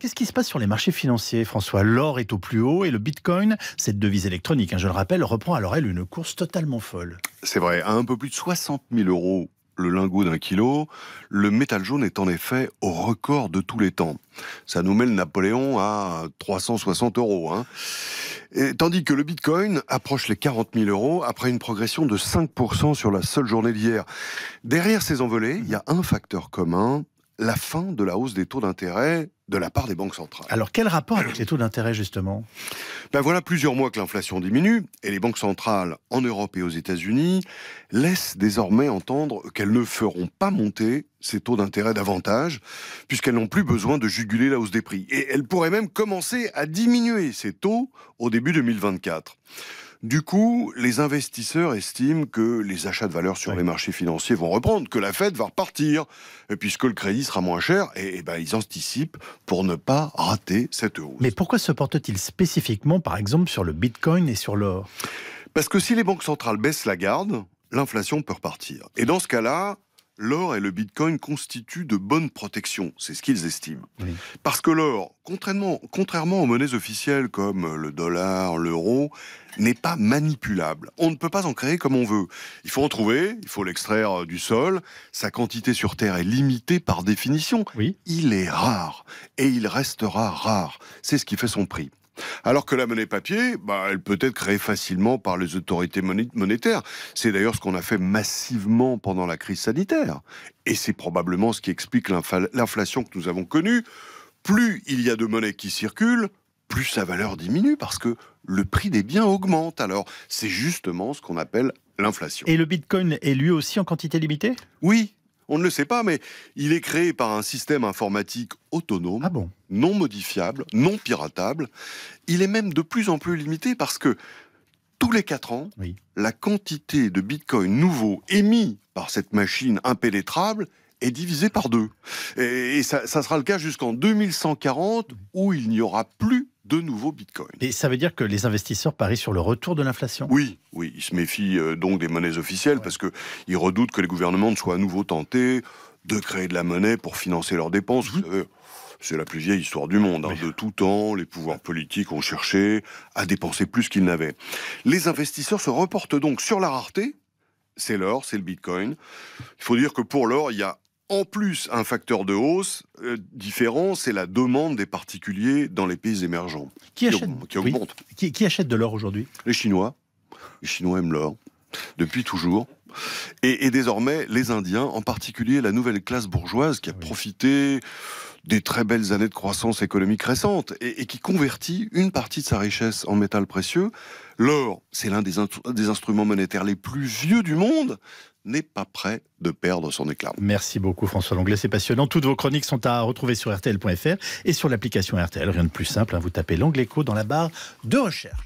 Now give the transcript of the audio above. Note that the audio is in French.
Qu'est-ce qui se passe sur les marchés financiers, François L'or est au plus haut et le bitcoin, cette devise électronique, hein, je le rappelle, reprend alors elle une course totalement folle. C'est vrai, à un peu plus de 60 000 euros le lingot d'un kilo, le métal jaune est en effet au record de tous les temps. Ça nous mène Napoléon à 360 euros. Hein. Et, tandis que le Bitcoin approche les 40 000 euros après une progression de 5% sur la seule journée d'hier. Derrière ces envolées, il y a un facteur commun, la fin de la hausse des taux d'intérêt de la part des banques centrales. Alors quel rapport avec les taux d'intérêt justement Ben voilà plusieurs mois que l'inflation diminue et les banques centrales en Europe et aux États-Unis laissent désormais entendre qu'elles ne feront pas monter ces taux d'intérêt davantage puisqu'elles n'ont plus besoin de juguler la hausse des prix et elles pourraient même commencer à diminuer ces taux au début 2024. Du coup, les investisseurs estiment que les achats de valeur sur les marchés financiers vont reprendre, que la Fed va repartir, puisque le crédit sera moins cher, et, eh, eh ben, ils anticipent pour ne pas rater cette hausse. Mais pourquoi se porte-t-il spécifiquement, par exemple, sur le Bitcoin et sur l'or Parce que si les banques centrales baissent la garde, l'inflation peut repartir. Et dans ce cas-là, l'or et le bitcoin constituent de bonnes protections. C'est ce qu'ils estiment. Parce que l'or, contrairement, contrairement aux monnaies officielles comme le dollar, l'euro, n'est pas manipulable. On ne peut pas en créer comme on veut. Il faut en trouver, il faut l'extraire euh, du sol. Sa quantité sur Terre est limitée par définition. Il est rare et il restera rare. C'est ce qui fait son prix. Alors que la monnaie papier, bah, elle peut être créée facilement par les autorités monétaires. C'est d'ailleurs ce qu'on a fait massivement pendant la crise sanitaire. Et c'est probablement ce qui explique l'inflation que nous avons connue. Plus il y a de monnaie qui circule, plus sa valeur diminue parce que le prix des biens augmente. Alors, c'est justement ce qu'on appelle l'inflation. Et le Bitcoin est lui aussi en quantité limitée Oui, on ne le sait pas, mais il est créé par un système informatique autonome, ah non modifiable, non piratable. Il est même de plus en plus limité parce que tous les quatre ans, la quantité de bitcoin nouveau émis par cette machine impénétrable est divisée par deux. Et, ça sera le cas jusqu'en 2140 où il n'y aura plus de nouveau Bitcoin. Et ça veut dire que les investisseurs parient sur le retour de l'inflation Oui, oui, ils se méfient euh, donc des monnaies officielles parce parce qu'ils redoutent que les gouvernements ne soient à nouveau tentés de créer de la monnaie pour financer leurs dépenses. Mhm. c'est la plus vieille histoire du monde. Hein. De tout temps, les pouvoirs politiques ont cherché à dépenser plus qu'ils n'avaient. Les investisseurs se reportent donc sur la rareté. C'est l'or, c'est le bitcoin. Il faut dire que pour l'or, il y a en plus, un facteur de hausse euh, différent, c'est la demande des particuliers dans les pays émergents. Qui, achète, de l'or aujourd'hui Les Chinois. Les Chinois aiment l'or depuis toujours. Et, désormais, les Indiens, en particulier la nouvelle classe bourgeoise qui a profité des très belles années de croissance économique récente et, qui convertit une partie de sa richesse en métal précieux. L'or, c'est l'un des, instruments monétaires les plus vieux du monde, n'est pas prêt de perdre son éclat. Merci beaucoup François Langlais, c'est passionnant. Toutes vos chroniques sont à retrouver sur rtl.fr et sur l'application RTL. Rien de plus simple, hein. vous tapez l'anglais dans la barre de recherche.